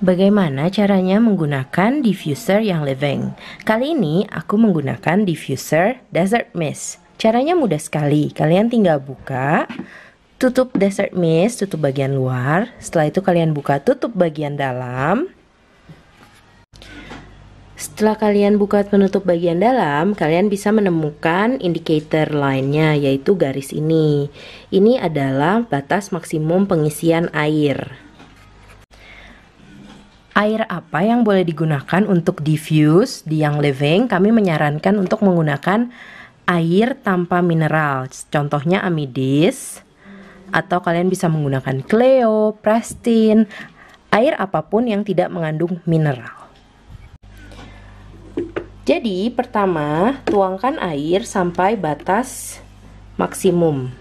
Bagaimana caranya menggunakan diffuser yang leveng? Kali ini aku menggunakan diffuser Desert Mist. Caranya mudah sekali. Kalian tinggal buka, tutup Desert Mist, tutup bagian luar. Setelah itu kalian buka tutup bagian dalam. Setelah kalian buka penutup bagian dalam, kalian bisa menemukan indicator lainnya yaitu garis ini. Ini adalah batas maksimum pengisian air air apa yang boleh digunakan untuk diffuse di yang living, kami menyarankan untuk menggunakan air tanpa mineral. Contohnya amidis atau kalian bisa menggunakan Cleo, Prestin, air apapun yang tidak mengandung mineral. Jadi, pertama tuangkan air sampai batas maksimum.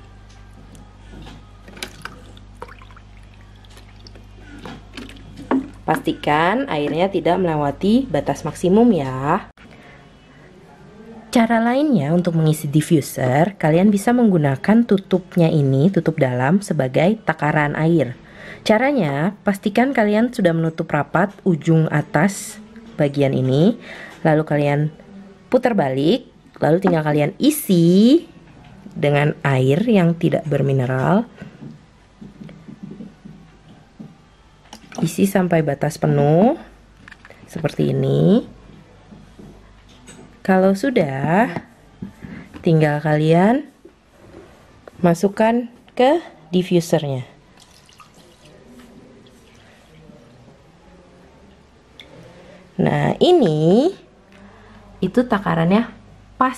Pastikan airnya tidak melewati batas maksimum ya. Cara lainnya untuk mengisi diffuser, kalian bisa menggunakan tutupnya ini, tutup dalam sebagai takaran air. Caranya, pastikan kalian sudah menutup rapat ujung atas bagian ini, lalu kalian putar balik, lalu tinggal kalian isi dengan air yang tidak bermineral isi sampai batas penuh seperti ini kalau sudah tinggal kalian masukkan ke diffusernya nah ini itu takarannya pas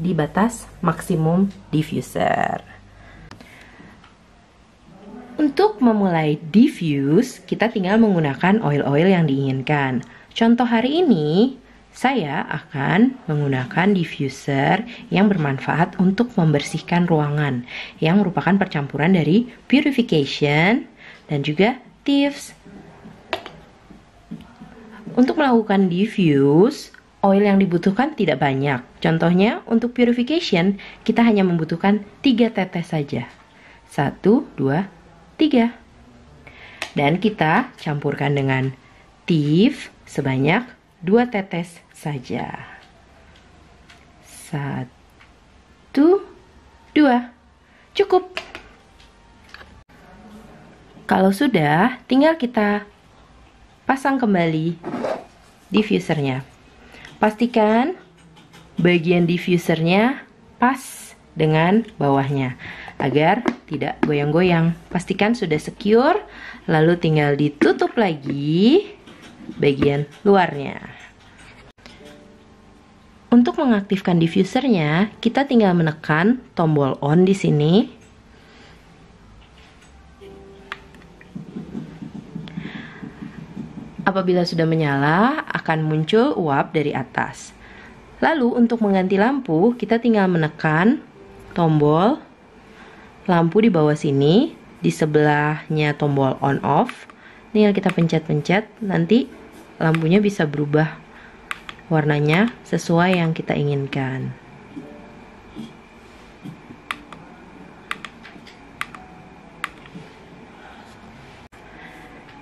di batas maksimum diffuser untuk memulai diffuse, kita tinggal menggunakan oil-oil yang diinginkan. Contoh hari ini, saya akan menggunakan diffuser yang bermanfaat untuk membersihkan ruangan, yang merupakan percampuran dari purification dan juga tips. Untuk melakukan diffuse, oil yang dibutuhkan tidak banyak. Contohnya, untuk purification, kita hanya membutuhkan 3 tetes saja. 1, 2, 3. Dan kita campurkan dengan tif sebanyak 2 tetes saja. 1 2 Cukup. Kalau sudah, tinggal kita pasang kembali diffusernya. Pastikan bagian diffusernya pas dengan bawahnya agar tidak goyang-goyang. Pastikan sudah secure, lalu tinggal ditutup lagi bagian luarnya. Untuk mengaktifkan diffusernya, kita tinggal menekan tombol on di sini. Apabila sudah menyala, akan muncul uap dari atas. Lalu untuk mengganti lampu, kita tinggal menekan tombol lampu di bawah sini, di sebelahnya tombol on off. Tinggal kita pencet-pencet, nanti lampunya bisa berubah warnanya sesuai yang kita inginkan.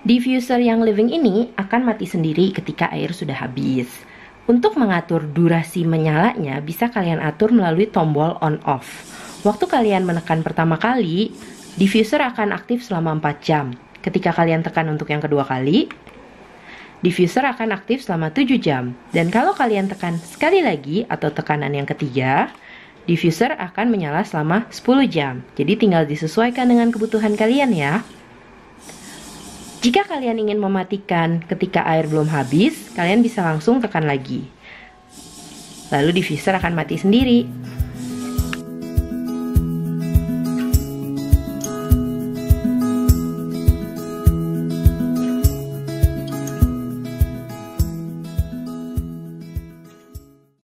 Diffuser yang living ini akan mati sendiri ketika air sudah habis. Untuk mengatur durasi menyalanya, bisa kalian atur melalui tombol on off. Waktu kalian menekan pertama kali, diffuser akan aktif selama 4 jam. Ketika kalian tekan untuk yang kedua kali, diffuser akan aktif selama 7 jam. Dan kalau kalian tekan sekali lagi atau tekanan yang ketiga, diffuser akan menyala selama 10 jam. Jadi tinggal disesuaikan dengan kebutuhan kalian ya. Jika kalian ingin mematikan ketika air belum habis, kalian bisa langsung tekan lagi. Lalu diffuser akan mati sendiri.